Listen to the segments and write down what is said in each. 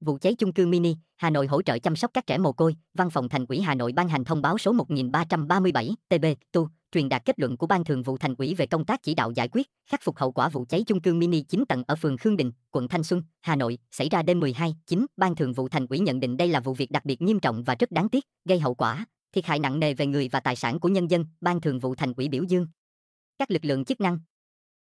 Vụ cháy chung cư mini, Hà Nội hỗ trợ chăm sóc các trẻ mồ côi, Văn phòng Thành ủy Hà Nội ban hành thông báo số 1337 TB tu truyền đạt kết luận của Ban Thường vụ Thành ủy về công tác chỉ đạo giải quyết, khắc phục hậu quả vụ cháy chung cư mini 9 tầng ở phường Khương Đình, quận Thanh Xuân, Hà Nội, xảy ra đêm 12 9. Ban Thường vụ Thành ủy nhận định đây là vụ việc đặc biệt nghiêm trọng và rất đáng tiếc, gây hậu quả thiệt hại nặng nề về người và tài sản của nhân dân. Ban Thường vụ Thành ủy biểu dương các lực lượng chức năng,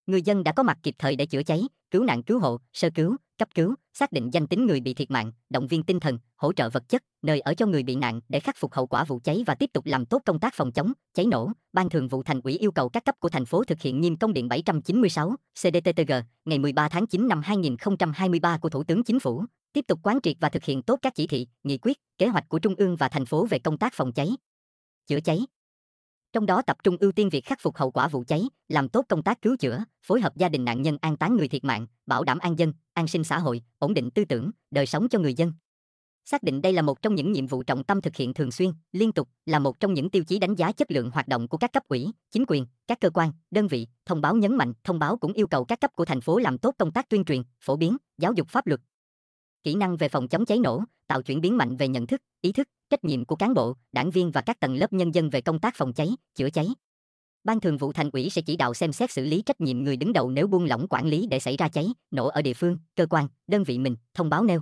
người dân đã có mặt kịp thời để chữa cháy, cứu nạn cứu hộ, sơ cứu, cấp cứu, xác định danh tính người bị thiệt mạng, động viên tinh thần, hỗ trợ vật chất, nơi ở cho người bị nạn để khắc phục hậu quả vụ cháy và tiếp tục làm tốt công tác phòng chống cháy nổ. Ban Thường vụ Thành ủy yêu cầu các cấp của thành phố thực hiện nghiêm công điện 796 CDTTG ngày 13 tháng 9 năm 2023 của Thủ tướng Chính phủ, tiếp tục quán triệt và thực hiện tốt các chỉ thị, nghị quyết, kế hoạch của trung ương và thành phố về công tác phòng cháy, chữa cháy, trong đó tập trung ưu tiên việc khắc phục hậu quả vụ cháy, làm tốt công tác cứu chữa, phối hợp gia đình nạn nhân an táng người thiệt mạng, bảo đảm an dân, an sinh xã hội, ổn định tư tưởng, đời sống cho người dân. Xác định đây là một trong những nhiệm vụ trọng tâm thực hiện thường xuyên, liên tục, là một trong những tiêu chí đánh giá chất lượng hoạt động của các cấp ủy, chính quyền, các cơ quan, đơn vị, thông báo nhấn mạnh, thông báo cũng yêu cầu các cấp của thành phố làm tốt công tác tuyên truyền, phổ biến, giáo dục pháp luật, kỹ năng về phòng chống cháy nổ, tạo chuyển biến mạnh về nhận thức, ý thức, trách nhiệm của cán bộ, đảng viên và các tầng lớp nhân dân về công tác phòng cháy, chữa cháy. Ban Thường vụ Thành ủy sẽ chỉ đạo xem xét xử lý trách nhiệm người đứng đầu nếu buông lỏng quản lý để xảy ra cháy nổ ở địa phương, cơ quan, đơn vị mình, thông báo nêu.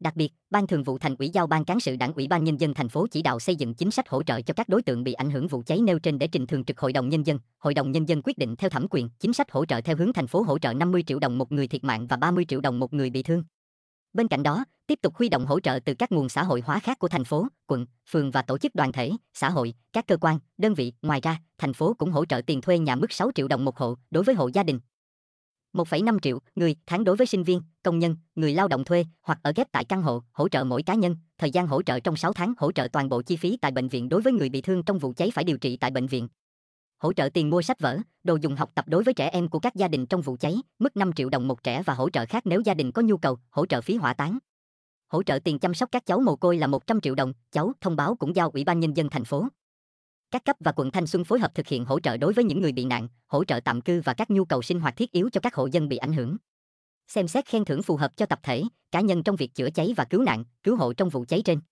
Đặc biệt, Ban Thường vụ Thành ủy giao Ban cán sự Đảng ủy ban nhân dân thành phố chỉ đạo xây dựng chính sách hỗ trợ cho các đối tượng bị ảnh hưởng vụ cháy nêu trên để trình thường trực Hội đồng nhân dân. Hội đồng nhân dân quyết định theo thẩm quyền, chính sách hỗ trợ theo hướng thành phố hỗ trợ 50 triệu đồng một người thiệt mạng và 30 triệu đồng một người bị thương. Bên cạnh đó, tiếp tục huy động hỗ trợ từ các nguồn xã hội hóa khác của thành phố, quận, phường và tổ chức đoàn thể, xã hội, các cơ quan, đơn vị. Ngoài ra, thành phố cũng hỗ trợ tiền thuê nhà mức 6 triệu đồng một hộ đối với hộ gia đình. 1,5 triệu người tháng đối với sinh viên, công nhân, người lao động thuê hoặc ở ghép tại căn hộ, hỗ trợ mỗi cá nhân, thời gian hỗ trợ trong 6 tháng hỗ trợ toàn bộ chi phí tại bệnh viện đối với người bị thương trong vụ cháy phải điều trị tại bệnh viện, hỗ trợ tiền mua sách vở, đồ dùng học tập đối với trẻ em của các gia đình trong vụ cháy, mức 5 triệu đồng một trẻ và hỗ trợ khác nếu gia đình có nhu cầu, hỗ trợ phí hỏa táng. Hỗ trợ tiền chăm sóc các cháu mồ côi là 100 triệu đồng, cháu thông báo cũng giao Ủy ban Nhân dân thành phố. Các cấp và quận Thanh Xuân phối hợp thực hiện hỗ trợ đối với những người bị nạn, hỗ trợ tạm cư và các nhu cầu sinh hoạt thiết yếu cho các hộ dân bị ảnh hưởng. Xem xét khen thưởng phù hợp cho tập thể, cá nhân trong việc chữa cháy và cứu nạn, cứu hộ trong vụ cháy trên.